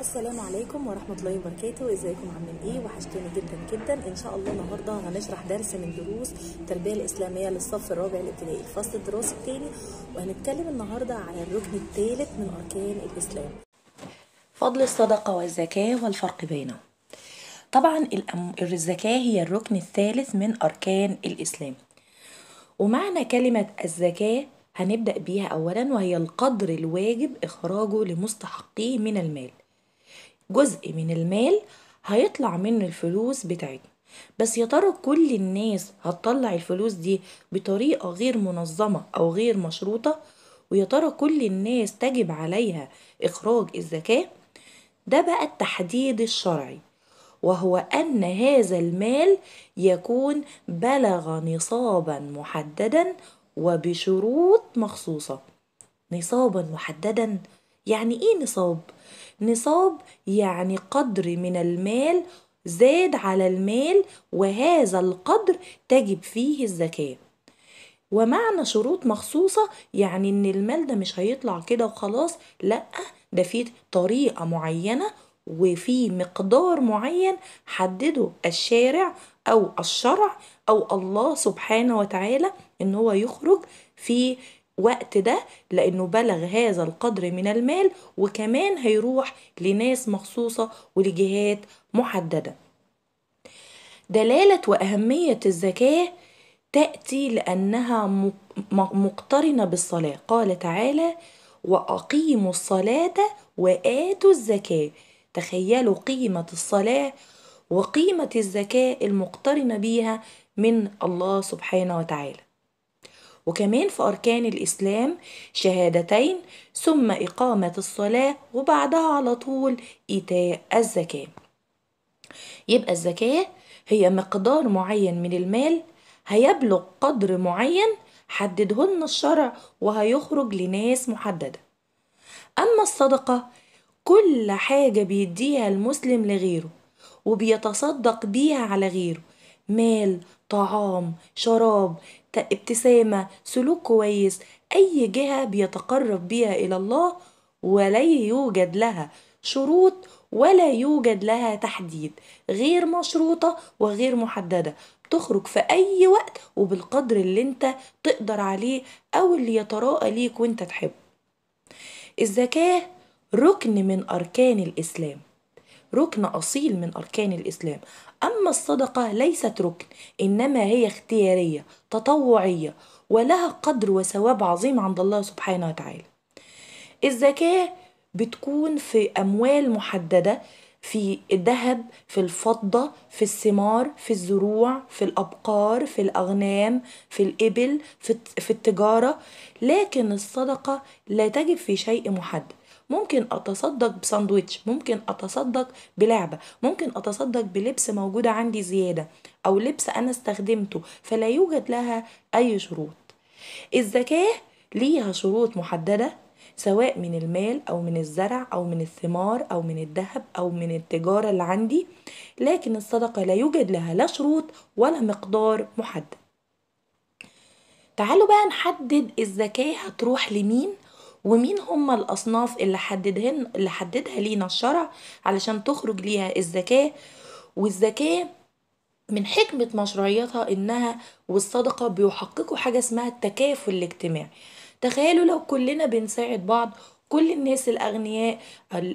السلام عليكم ورحمة الله وبركاته ازيكم عاملين ايه وحشتوني جدا جدا ان شاء الله النهاردة هنشرح درس من دروس التربية الاسلامية للصف الرابع الابتدائي الفصل الدراسي الثاني وهنتكلم النهاردة على الركن الثالث من اركان الاسلام فضل الصدقة والزكاة والفرق بينهم طبعا الزكاة هي الركن الثالث من اركان الاسلام ومعنى كلمة الزكاة هنبدأ بيها أولا وهي القدر الواجب إخراجه لمستحقيه من المال جزء من المال هيطلع منه الفلوس بتاعتنا بس يا ترى كل الناس هتطلع الفلوس دي بطريقة غير منظمة أو غير مشروطة ويا ترى كل الناس تجب عليها إخراج الزكاة ده بقى التحديد الشرعي وهو أن هذا المال يكون بلغ نصابا محددا وبشروط مخصوصة نصابا محددا يعني إيه نصاب؟ نصاب يعني قدر من المال زاد على المال وهذا القدر تجب فيه الزكاة ومعنى شروط مخصوصة يعني ان المال ده مش هيطلع كده وخلاص لأ ده في طريقة معينة وفي مقدار معين حدده الشارع او الشرع او الله سبحانه وتعالى ان هو يخرج في وقت ده لانه بلغ هذا القدر من المال وكمان هيروح لناس مخصوصة ولجهات محددة دلالة وأهمية الزكاة تأتي لأنها مقترنة بالصلاة قال تعالى وأقيموا الصلاة وآتوا الزكاة تخيلوا قيمة الصلاة وقيمة الزكاة المقترنة بيها من الله سبحانه وتعالى وكمان في أركان الإسلام شهادتين ثم إقامة الصلاة وبعدها على طول إيتاء الزكاة يبقى الزكاة هي مقدار معين من المال هيبلغ قدر معين حددهن الشرع وهيخرج لناس محددة أما الصدقة كل حاجة بيديها المسلم لغيره وبيتصدق بيها على غيره مال طعام شراب ابتسامة سلوك كويس أي جهة بيتقرب بيها إلى الله ولا يوجد لها شروط ولا يوجد لها تحديد غير مشروطة وغير محددة تخرج في أي وقت وبالقدر اللي انت تقدر عليه أو اللي يتراءى ليك وانت تحبه الزكاة ركن من أركان الإسلام ركن أصيل من أركان الإسلام أما الصدقة ليست ركن إنما هي اختيارية تطوعية ولها قدر وثواب عظيم عند الله سبحانه وتعالى الزكاة بتكون في أموال محددة في الذهب في الفضة في الثمار في الزروع في الأبقار في الأغنام في الإبل في التجارة لكن الصدقة لا تجب في شيء محدد ممكن اتصدق بساندويتش ممكن اتصدق بلعبه ممكن اتصدق بلبس موجوده عندي زياده او لبس انا استخدمته فلا يوجد لها اي شروط الزكاه ليها شروط محدده سواء من المال او من الزرع او من الثمار او من الذهب او من التجاره اللي عندي لكن الصدقه لا يوجد لها لا شروط ولا مقدار محدد تعالوا بقى نحدد الزكاه هتروح لمين ومين هم الأصناف اللي حددهن اللي حددها لينا الشرع علشان تخرج ليها الزكاة والزكاة من حكمة مشروعيتها إنها والصدقة بيحققوا حاجة اسمها التكافل الاجتماعي تخيلوا لو كلنا بنساعد بعض كل الناس الأغنياء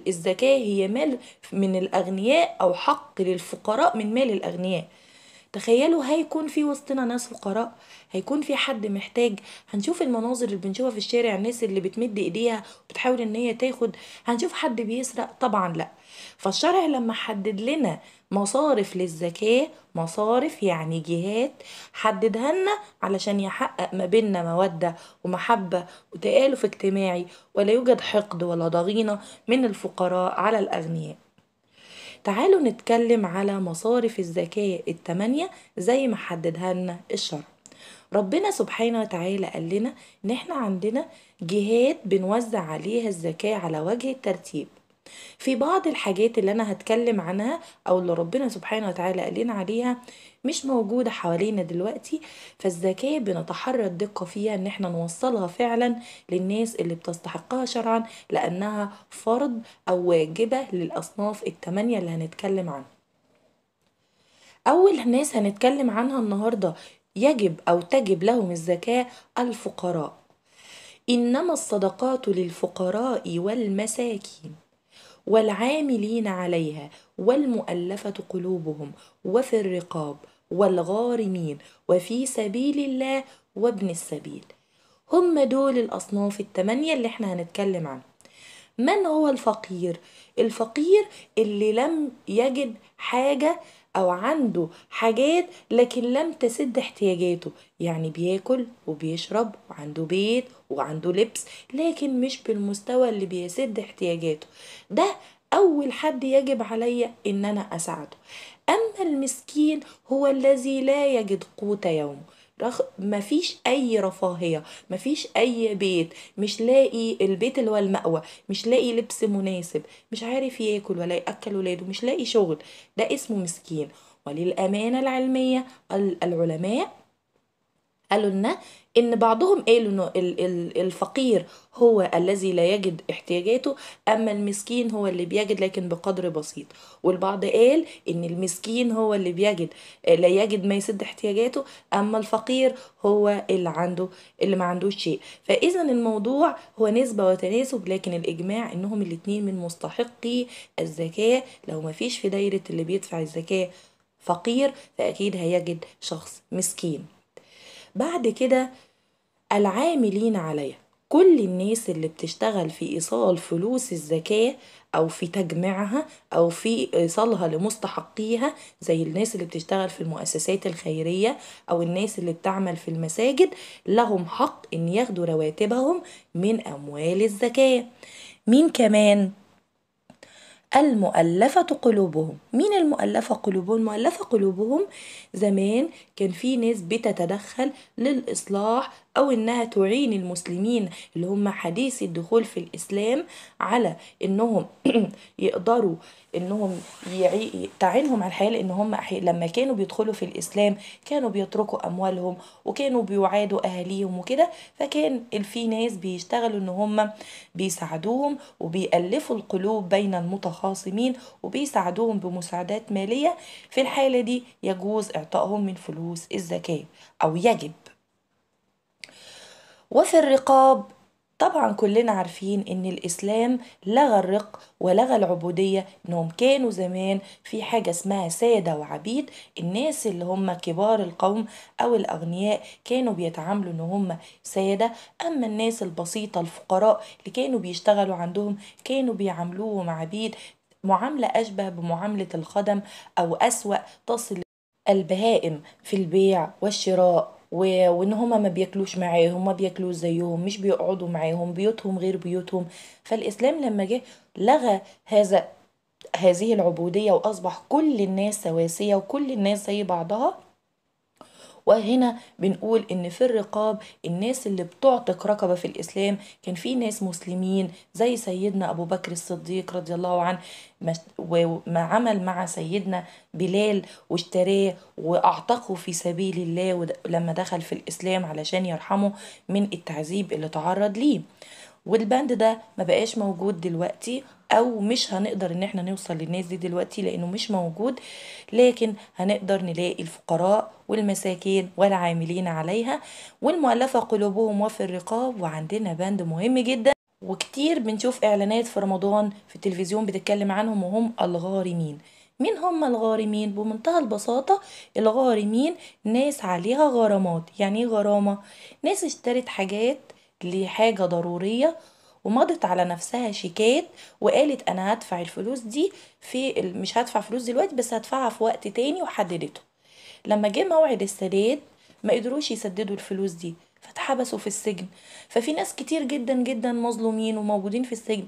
الزكاة هي مال من الأغنياء أو حق للفقراء من مال الأغنياء تخيلوا هيكون في وسطنا ناس فقراء هيكون في حد محتاج هنشوف المناظر اللي بنشوفها في الشارع الناس اللي بتمد ايديها وبتحاول ان هي تاخد هنشوف حد بيسرق طبعا لا فالشرع لما حدد لنا مصارف للزكاة مصارف يعني جهات حددها لنا علشان يحقق ما بيننا مودة ومحبة وتآلف اجتماعي ولا يوجد حقد ولا ضغينة من الفقراء على الأغنياء تعالوا نتكلم على مصارف الزكاة التمانية زي ما حددها لنا الشرع ربنا سبحانه وتعالى قال لنا ان احنا عندنا جهات بنوزع عليها الزكاة على وجه الترتيب في بعض الحاجات اللي انا هتكلم عنها او اللي ربنا سبحانه وتعالى قالين عليها مش موجودة حوالينا دلوقتي فالزكاة بنتحرى الدقة فيها ان احنا نوصلها فعلا للناس اللي بتستحقها شرعا لانها فرض او واجبة للاصناف التمانية اللي هنتكلم عنها اول ناس هنتكلم عنها النهاردة يجب او تجب لهم الزكاة الفقراء انما الصدقات للفقراء والمساكين والعاملين عليها والمؤلفة قلوبهم وفي الرقاب والغارمين وفي سبيل الله وابن السبيل هم دول الأصناف التمانية اللي احنا هنتكلم عنهم من هو الفقير؟ الفقير اللي لم يجد حاجة او عنده حاجات لكن لم تسد احتياجاته يعني بياكل وبيشرب وعنده بيت وعنده لبس لكن مش بالمستوى اللي بيسد احتياجاته ده اول حد يجب عليا ان انا اساعده اما المسكين هو الذي لا يجد قوت يومه رخ... مفيش اي رفاهيه مفيش اي بيت مش لاقي البيت اللي هو المأوى مش لاقي لبس مناسب مش عارف ياكل ولا ياكل ولاده مش لاقي شغل ده اسمه مسكين وللامانه العلميه العلماء قالوا لنا ان بعضهم قالوا انه الفقير هو الذي لا يجد احتياجاته اما المسكين هو اللي بيجد لكن بقدر بسيط والبعض قال ان المسكين هو اللي بيجد لا يجد ما يسد احتياجاته اما الفقير هو اللي عنده اللي ما عندوش شيء فاذا الموضوع هو نسبه وتناسب لكن الاجماع انهم الاتنين من مستحقي الزكاه لو ما فيش في دايره اللي بيدفع الزكاه فقير فاكيد هيجد شخص مسكين بعد كده العاملين عليها كل الناس اللي بتشتغل في ايصال فلوس الزكاه او في تجميعها او في ايصالها لمستحقيها زي الناس اللي بتشتغل في المؤسسات الخيريه او الناس اللي بتعمل في المساجد لهم حق ان ياخدوا رواتبهم من اموال الزكاه مين كمان المؤلفة قلوبهم مين المؤلفة قلوبهم؟ المؤلفة قلوبهم زمان كان في ناس بتتدخل للإصلاح أو إنها تعين المسلمين اللي هم حديثي الدخول في الإسلام على إنهم يقدروا إنهم يعي... تعينهم على الحياة لأن هم لما كانوا بيدخلوا في الإسلام كانوا بيتركوا أموالهم وكانوا بيعادوا أهاليهم وكده فكان في ناس بيشتغلوا إن هم بيساعدوهم وبيألفوا القلوب بين المتخاصمين وبيساعدوهم بمساعدات مالية في الحالة دي يجوز إعطائهم من فلوس الزكاة أو يجب وفي الرقاب طبعا كلنا عارفين ان الاسلام لغى الرق ولغى العبوديه انهم كانوا زمان في حاجه اسمها ساده وعبيد الناس اللي هم كبار القوم او الاغنياء كانوا بيتعاملوا ان هم ساده اما الناس البسيطه الفقراء اللي كانوا بيشتغلوا عندهم كانوا بيعاملوهم عبيد معامله اشبه بمعامله الخدم او اسوا تصل البهائم في البيع والشراء وان هما ما بياكلوش معاهم ما بياكلوش زيهم مش بيقعدوا معاهم بيوتهم غير بيوتهم فالاسلام لما جه لغى هذا هذه العبودية وأصبح كل الناس سواسية وكل الناس زي بعضها وهنا بنقول ان في الرقاب الناس اللي بتعتق رقبه في الاسلام كان في ناس مسلمين زي سيدنا ابو بكر الصديق رضي الله عنه وما عمل مع سيدنا بلال واشتراه واعتقه في سبيل الله لما دخل في الاسلام علشان يرحمه من التعذيب اللي تعرض ليه والبند ده ما بقاش موجود دلوقتي او مش هنقدر ان احنا نوصل للناس دي دلوقتي لانه مش موجود لكن هنقدر نلاقي الفقراء والمساكين والعاملين عليها والمؤلفه قلوبهم وفي الرقاب وعندنا بند مهم جدا وكتير بنشوف اعلانات في رمضان في التلفزيون بتتكلم عنهم وهم الغارمين مين هم الغارمين بمنتهى البساطة الغارمين ناس عليها غرامات يعني ايه غرامة ناس اشترت حاجات لحاجة ضرورية ومضت على نفسها شيكات وقالت انا هدفع الفلوس دي في مش هدفع فلوس دلوقتي بس هدفعها في وقت تاني وحددته لما جه موعد السداد ما قدروش يسددوا الفلوس دي فاتحبسوا في السجن ففي ناس كتير جدا جدا مظلومين وموجودين في السجن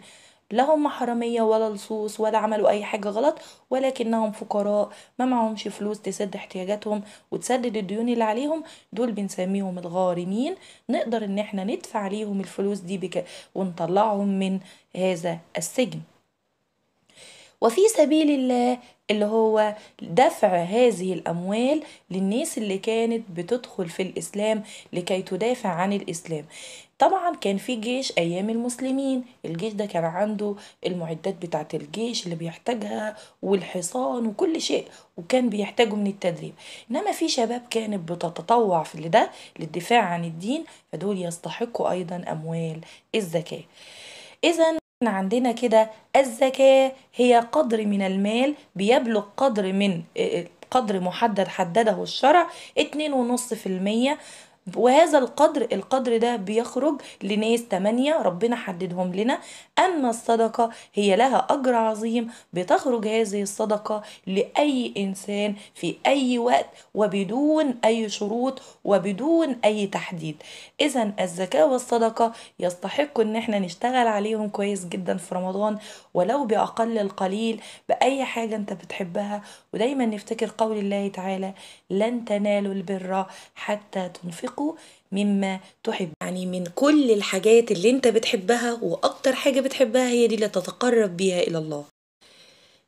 لا هم حرامية ولا لصوص ولا عملوا أي حاجة غلط ولكنهم فقراء ما معهمش فلوس تسد احتياجاتهم وتسدد الديون اللي عليهم دول بنسميهم الغارمين نقدر إن احنا ندفع ليهم الفلوس دي بك ونطلعهم من هذا السجن وفي سبيل الله اللي هو دفع هذه الأموال للناس اللي كانت بتدخل في الإسلام لكي تدافع عن الإسلام طبعا كان في جيش ايام المسلمين الجيش ده كان عنده المعدات بتاعه الجيش اللي بيحتاجها والحصان وكل شيء وكان بيحتاجه من التدريب انما في شباب كانت بتتطوع في اللي ده للدفاع عن الدين فدول يستحقوا ايضا اموال الزكاه إذن إحنا عندنا كده الزكاة هي قدر من المال بيبلغ قدر من آه، آه، قدر محدد حدده الشرع 2.5% وهذا القدر القدر ده بيخرج لناس تمانية ربنا حددهم لنا أما الصدقة هي لها أجر عظيم بتخرج هذه الصدقة لأي إنسان في أي وقت وبدون أي شروط وبدون أي تحديد إذا الزكاة والصدقة يستحق إن احنا نشتغل عليهم كويس جدا في رمضان ولو بأقل القليل بأي حاجة أنت بتحبها ودايما نفتكر قول الله تعالى لن تنالوا البر حتى تنفقوا تنفقوا مما تحب يعني من كل الحاجات اللي انت بتحبها واكتر حاجة بتحبها هي دي اللي تتقرب بيها الى الله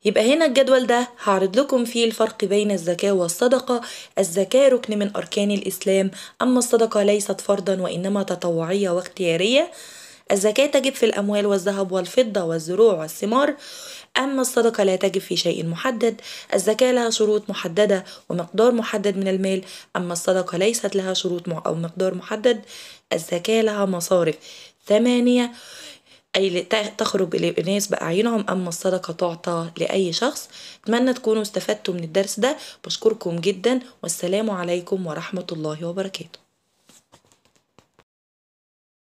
يبقى هنا الجدول ده هعرض لكم فيه الفرق بين الزكاة والصدقة الزكاة ركن من أركان الإسلام أما الصدقة ليست فرضا وإنما تطوعية واختيارية الزكاة تجب في الأموال والذهب والفضة والزروع والثمار أما الصدقة لا تجب في شيء محدد الزكاة لها شروط محددة ومقدار محدد من المال أما الصدقة ليست لها شروط أو مقدار محدد الزكاة لها مصارف ثمانية أي تخرج للناس بأعينهم أما الصدقة تعطى لأي شخص أتمنى تكونوا استفدتوا من الدرس ده بشكركم جدا والسلام عليكم ورحمة الله وبركاته